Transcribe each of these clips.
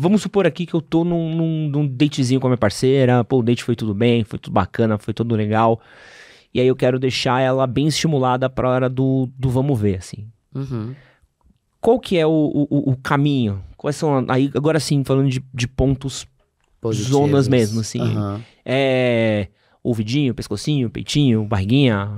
Vamos supor aqui que eu tô num, num, num datezinho com a minha parceira, pô, o date foi tudo bem, foi tudo bacana, foi tudo legal. E aí eu quero deixar ela bem estimulada pra hora do, do vamos ver, assim. Uhum. Qual que é o, o, o, caminho? Quais são, aí, agora sim, falando de, de pontos, Positivos. zonas mesmo, assim. Uhum. É ouvidinho, pescocinho, peitinho, barriguinha,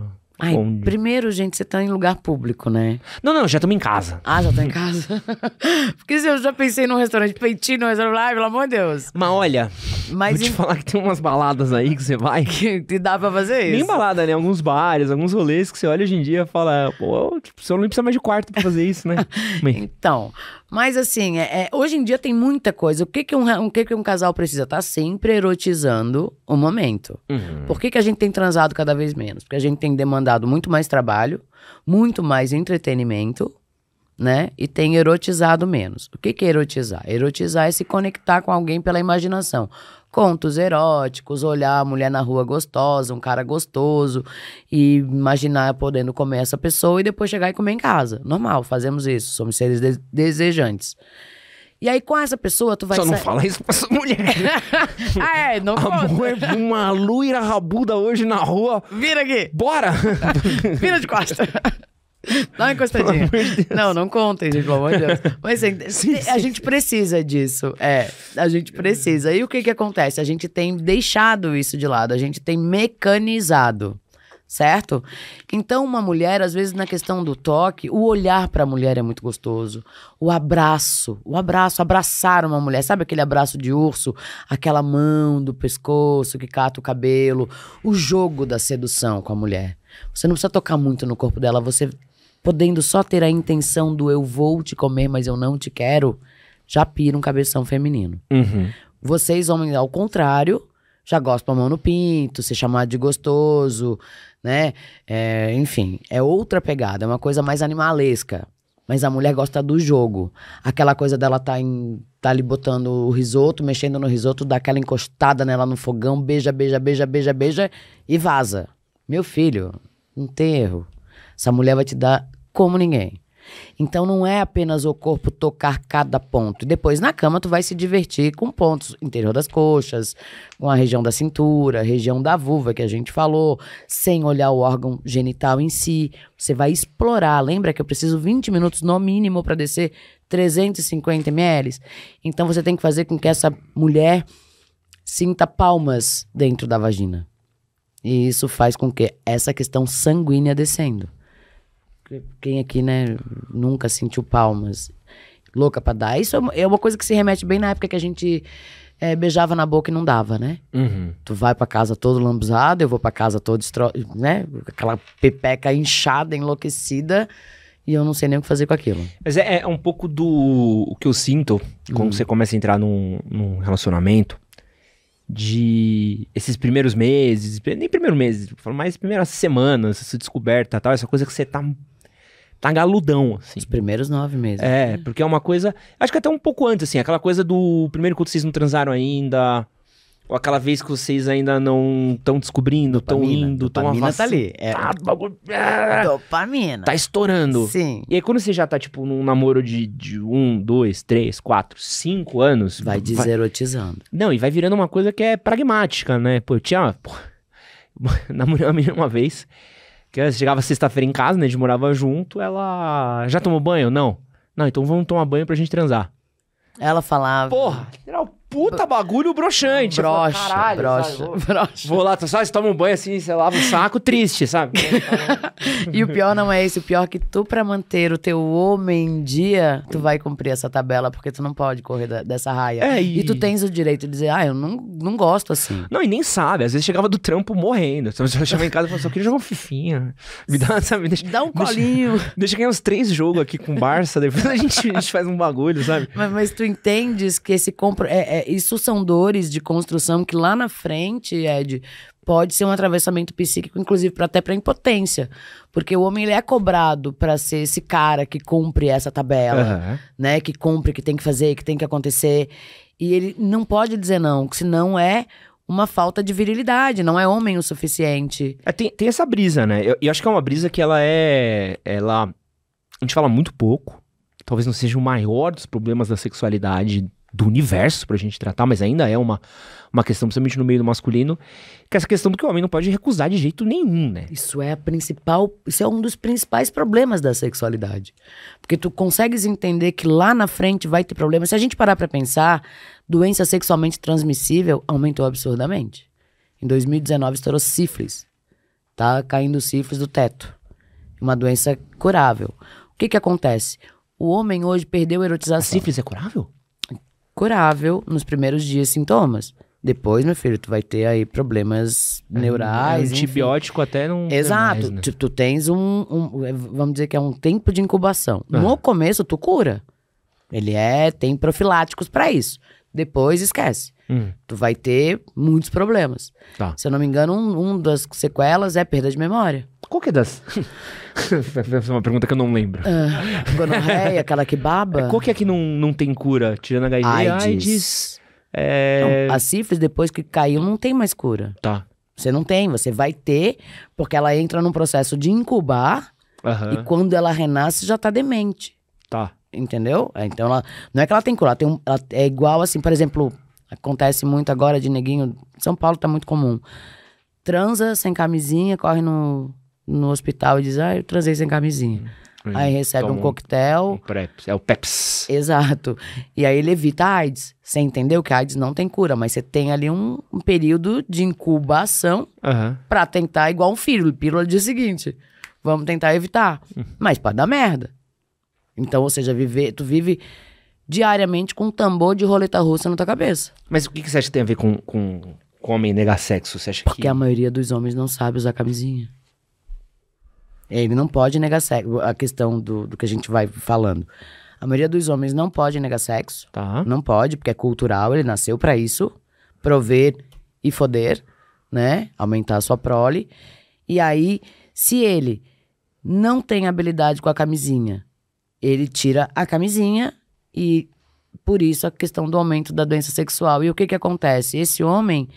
Ai, primeiro, gente, você tá em lugar público, né? Não, não, já estamos em casa. Ah, já estamos tá em casa. Porque se eu já pensei num restaurante peitino, mas ai, pelo amor de Deus. Mas olha, mas vou em... te falar que tem umas baladas aí que você vai. que, que dá pra fazer isso. Nem balada, né? Alguns bares, alguns rolês que você olha hoje em dia e fala, pô, tipo, você não precisa mais de quarto pra fazer isso, né? então, mas assim, é, é, hoje em dia tem muita coisa. O que que um, o que que um casal precisa? Tá sempre erotizando o momento. Uhum. Por que, que a gente tem transado cada vez menos? Porque a gente tem demandado muito mais trabalho, muito mais entretenimento né? E tem erotizado menos. O que, que é erotizar? Erotizar é se conectar com alguém pela imaginação. Contos eróticos, olhar a mulher na rua gostosa, um cara gostoso, e imaginar podendo comer essa pessoa e depois chegar e comer em casa. Normal, fazemos isso, somos seres de desejantes. E aí, com essa pessoa, tu vai Só não fala isso pra essa mulher. ah, é, não Amor, uma loira rabuda hoje na rua. Vira aqui. Bora. Vira de costa. Dá uma encostadinha. De não, não contem, gente, pelo amor de Deus. Mas assim, sim, a sim, gente precisa disso. É, a gente precisa. E o que que acontece? A gente tem deixado isso de lado, a gente tem mecanizado. Certo? Então, uma mulher, às vezes, na questão do toque, o olhar para a mulher é muito gostoso. O abraço, o abraço, abraçar uma mulher. Sabe aquele abraço de urso? Aquela mão do pescoço que cata o cabelo. O jogo da sedução com a mulher. Você não precisa tocar muito no corpo dela, você podendo só ter a intenção do eu vou te comer, mas eu não te quero, já pira um cabeção feminino. Uhum. Vocês, homens, ao contrário, já gostam a mão no pinto, ser chamado de gostoso, né? É, enfim, é outra pegada, é uma coisa mais animalesca. Mas a mulher gosta do jogo. Aquela coisa dela tá, em, tá ali botando o risoto, mexendo no risoto, dá aquela encostada nela no fogão, beija, beija, beija, beija, beija e vaza. Meu filho, enterro. Essa mulher vai te dar como ninguém. Então não é apenas o corpo tocar cada ponto. depois na cama tu vai se divertir com pontos interior das coxas, com a região da cintura, região da vulva que a gente falou, sem olhar o órgão genital em si. Você vai explorar. Lembra que eu preciso 20 minutos no mínimo para descer 350 ml? Então você tem que fazer com que essa mulher sinta palmas dentro da vagina. E isso faz com que essa questão sanguínea descendo quem aqui, né, nunca sentiu palmas, louca para dar. Isso é, é uma coisa que se remete bem na época que a gente é, beijava na boca e não dava, né? Uhum. Tu vai para casa todo lambuzado, eu vou para casa todo, estro... né, aquela pepeca inchada, enlouquecida e eu não sei nem o que fazer com aquilo. Mas é, é um pouco do o que eu sinto quando uhum. você começa a entrar num, num, relacionamento de esses primeiros meses, nem primeiro mês, mas primeiras semanas, essa descoberta tal, essa coisa que você tá tá galudão, assim. Os primeiros nove meses. É, hum. porque é uma coisa. Acho que até um pouco antes, assim, aquela coisa do primeiro que vocês não transaram ainda. Ou aquela vez que vocês ainda não estão descobrindo, estão indo, estão avançando. tá ali. É... Tá, bagulho... Dopamina. Tá estourando. Sim. E aí quando você já tá, tipo, num namoro de, de um, dois, três, quatro, cinco anos... Vai deserotizando. Vai... Não, e vai virando uma coisa que é pragmática, né? Pô, eu tinha... Pô, namorei uma menina uma vez que chegava sexta-feira em casa, né? A gente morava junto. Ela já tomou banho? Não. Não, então vamos tomar banho pra gente transar. Ela falava. Porra, era o puta bagulho broxante. Broxa, falo, Caralho, broxa, vou, broxa. Vou lá, tu sabe, você toma um banho assim, você lava o saco, triste, sabe? e o pior não é esse, o pior é que tu pra manter o teu homem em dia, tu vai cumprir essa tabela, porque tu não pode correr da, dessa raia. É, e... e... tu tens o direito de dizer, ah, eu não, não gosto assim. Não, e nem sabe, às vezes chegava do trampo morrendo, você chegava em casa e falava, assim, só queria jogar um fifinha, me dá, sabe, deixa, dá um colinho. Deixa, deixa ganhar uns três jogos aqui com o Barça, depois a gente, a gente faz um bagulho, sabe? Mas, mas tu entendes que esse compro... É, é, é, isso são dores de construção que lá na frente, Ed, pode ser um atravessamento psíquico, inclusive pra, até para impotência. Porque o homem ele é cobrado para ser esse cara que cumpre essa tabela, uhum. né? Que cumpre, que tem que fazer, que tem que acontecer. E ele não pode dizer não, que senão é uma falta de virilidade, não é homem o suficiente. É, tem, tem essa brisa, né? Eu, eu acho que é uma brisa que ela é. Ela. A gente fala muito pouco. Talvez não seja o maior dos problemas da sexualidade do universo pra gente tratar, mas ainda é uma, uma questão, principalmente no meio do masculino, que é essa questão do que o homem não pode recusar de jeito nenhum, né? Isso é a principal, isso é um dos principais problemas da sexualidade. Porque tu consegues entender que lá na frente vai ter problema. Se a gente parar para pensar, doença sexualmente transmissível aumentou absurdamente. Em 2019 estourou sífilis. Tá caindo sífilis do teto. Uma doença curável. O que que acontece? O homem hoje perdeu a erotização. A sífilis é curável? curável nos primeiros dias sintomas. Depois, meu filho, tu vai ter aí problemas neurais. É, antibiótico enfim. até não. É Exato. Mais, né? tu, tu, tens um, um, é, Vamos dizer que é um tempo de incubação. No ah. começo, tu cura. Ele é. Tem profiláticos para isso. Depois, esquece hum. tu vai ter muitos problemas. Tá. Se eu não me engano, um, um, das sequelas é perda de memória. Qual que é das? Essa é uma pergunta que eu não lembro. Uh, gonorreia, aquela que baba. É, qual que é que não, não tem cura? Tirando HIV, AIDS. AIDS é... Não, a sífilis, depois que caiu, não tem mais cura. Tá. Você não tem, você vai ter, porque ela entra num processo de incubar e quando ela renasce já tá demente. Tá. Entendeu? É, então ela, não é que ela tem cura, ela tem um, ela é igual assim, por exemplo, Acontece muito agora de neguinho. São Paulo tá muito comum. Transa sem camisinha, corre no, no hospital e diz: Ah, eu transei sem camisinha. Hum. Aí recebe um coquetel. Um preps, é o PEPS. Exato. E aí ele evita a AIDS. Você entendeu que a AIDS não tem cura, mas você tem ali um, um período de incubação uhum. para tentar, igual um filho, pílula dia seguinte. Vamos tentar evitar. Uhum. Mas pode dar merda. Então, ou seja, viver, tu vive diariamente com um tambor de roleta russa na tua cabeça. Mas o que, que você acha que tem a ver com, com, com homem negar sexo? Você acha Porque que... a maioria dos homens não sabe usar camisinha. Ele não pode negar sexo. A questão do, do que a gente vai falando. A maioria dos homens não pode negar sexo. Tá. Não pode, porque é cultural, ele nasceu para isso. Prover e foder, né? Aumentar a sua prole. E aí, se ele não tem habilidade com a camisinha, ele tira a camisinha e por isso a questão do aumento da doença sexual. E o que que acontece? Esse homem,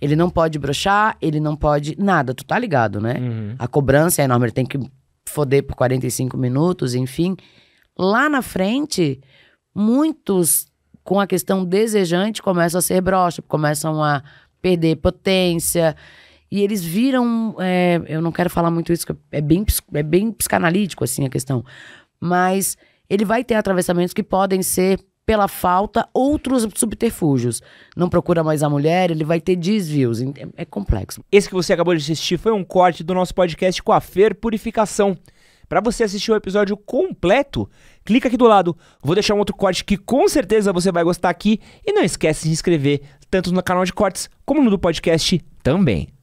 ele não pode brochar, ele não pode nada, tu tá ligado, né? Uhum. A cobrança é enorme, ele tem que foder por 45 minutos, enfim. Lá na frente, muitos com a questão desejante começam a ser broxa, começam a perder potência. E eles viram. É, eu não quero falar muito isso, é bem, é bem psicanalítico, assim, a questão. Mas ele vai ter atravessamentos que podem ser pela falta outros subterfúgios. Não procura mais a mulher, ele vai ter desvios. É complexo. Esse que você acabou de assistir foi um corte do nosso podcast com a Fer Purificação. Para você assistir o episódio completo, clica aqui do lado. Vou deixar um outro corte que com certeza você vai gostar aqui. E não esquece de se inscrever, tanto no canal de cortes como no do podcast também.